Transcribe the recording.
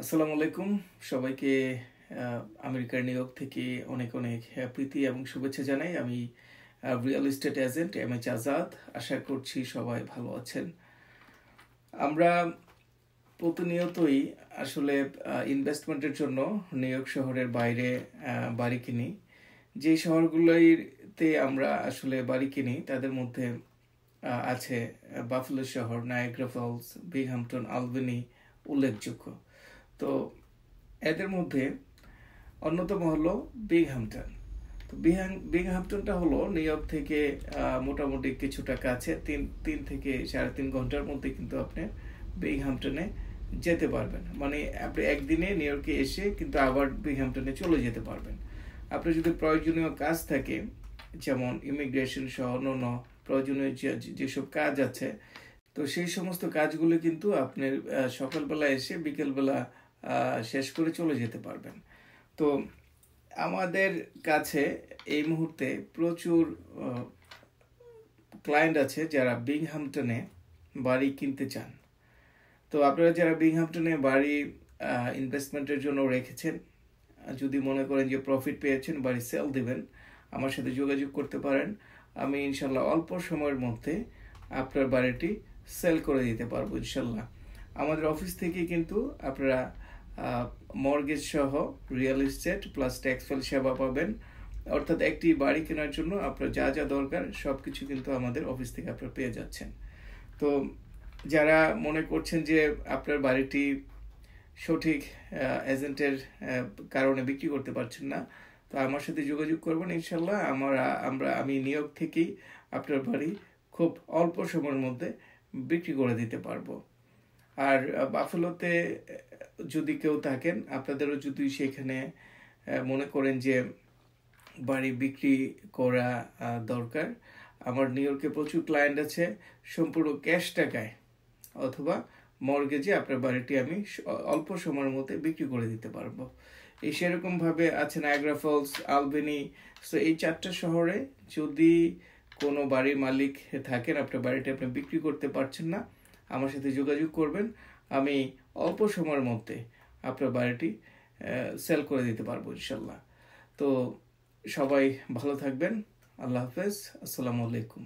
আসসালামু আলাইকুম সবাইকে আমেরিকার নিউ ইয়র্ক থেকে অনেক অনেক হ্যাঁ, প্রীতি এবং শুভেচ্ছা জানাই আমি real estate agent M H Azad আশা করছি সবাই ভালো আছেন আমরা প্রতিনিয়তই আসলে ইনভেস্টমেন্টের জন্য নিউ ইয়র্ক শহরের বাইরে বাড়ি কিনি যে শহরগুলোতে আমরা আসলে বাড়ি কিনি তাদের মধ্যে আছে বাফলো শহর নায়গ্রা ফলস বিহামটন আলবেনি উল্লেখযোগ্য তো এদের মধ্যে অন্যতম হলো বিংহামটন তো বিংহামটনটা হলো নিউ ইয়র্ক থেকে মোটামুটি কিছুটা কাছে তিন তিন থেকে সাড়ে তিন ঘন্টার মধ্যে কিন্তু আপনি বিংহামটনে যেতে পারবেন মানে আপনি একদিনে নিউ ইয়র্কে এসে কিন্তু আবার বিংহামটনে চলে যেতে পারবেন আপনি যদি প্রয়োজনীয় কাজ থাকে যেমন ইমিগ্রেশন সহ অন্যান্য প্রয়োজনীয় যেসব কাজ আছে তো সেই সমস্ত কাজগুলো কিন্তু আপনার সকালবেলা এসে বিকেলবেলা শেষ করে চলে যেতে পারবেন তো আমাদের কাছে এই মুহূর্তে প্রচুর ক্লায়েন্ট আছে যারা বিংহামটনে বাড়ি কিনতে চান তো আপনারা যারা বিংহামটনে বাড়ি ইনভেস্টমেন্টের জন্য রেখেছেন যদি মনে করেন যে প্রফিট পেয়েছেন বাড়ি সেল দিবেন আমার সাথে যোগাযোগ করতে পারেন আমি ইনশাল্লাহ অল্প সময়ের মধ্যে আপনার বাড়িটি সেল করে দিতে পারবো ইনশাল্লাহ আমাদের অফিস থেকে কিন্তু আপনারা মর্গেজ সহ রিয়েল এস্টেট প্লাস ট্যাক্সফেল সেবা পাবেন অর্থাৎ একটি বাড়ি কেনার জন্য আপনার যা যা দরকার সব কিছু কিন্তু আমাদের অফিস থেকে আপনার পেয়ে যাচ্ছেন তো যারা মনে করছেন যে আপনার বাড়িটি সঠিক এজেন্টের কারণে বিক্রি করতে পারছেন না তো আমার সাথে যোগাযোগ করবেন ইনশাল্লাহ আমার আমরা আমি নিয়োগ থেকেই আপনার বাড়ি খুব অল্প সময়ের মধ্যে বিক্রি করে দিতে পারবো আর বাফেলোতে যদি কেউ থাকেন আপনাদেরও যদি সেখানে মনে করেন যে বাড়ি বিক্রি করা দরকার আমার নিউ ইয়র্কে প্রচুর ক্লায়েন্ট আছে সম্পূর্ণ ক্যাশ টাকায় অথবা মর্গেজে আপনার বাড়িটি আমি অল্প সময়ের মধ্যে বিক্রি করে দিতে পারবো এই সেরকমভাবে আছে নায়াগ্রা ফলস আলবেনি সো এই চারটা শহরে যদি কোনো বাড়ির মালিক থাকেন আপনার বাড়িটি আপনি বিক্রি করতে পারছেন না আমার সাথে যোগাযোগ করবেন আমি অল্প সময়ের মধ্যে আপনার বাড়িটি সেল করে দিতে পারবো ইনশাল্লাহ তো সবাই ভালো থাকবেন আল্লাহ হাফেজ আসসালামু আলাইকুম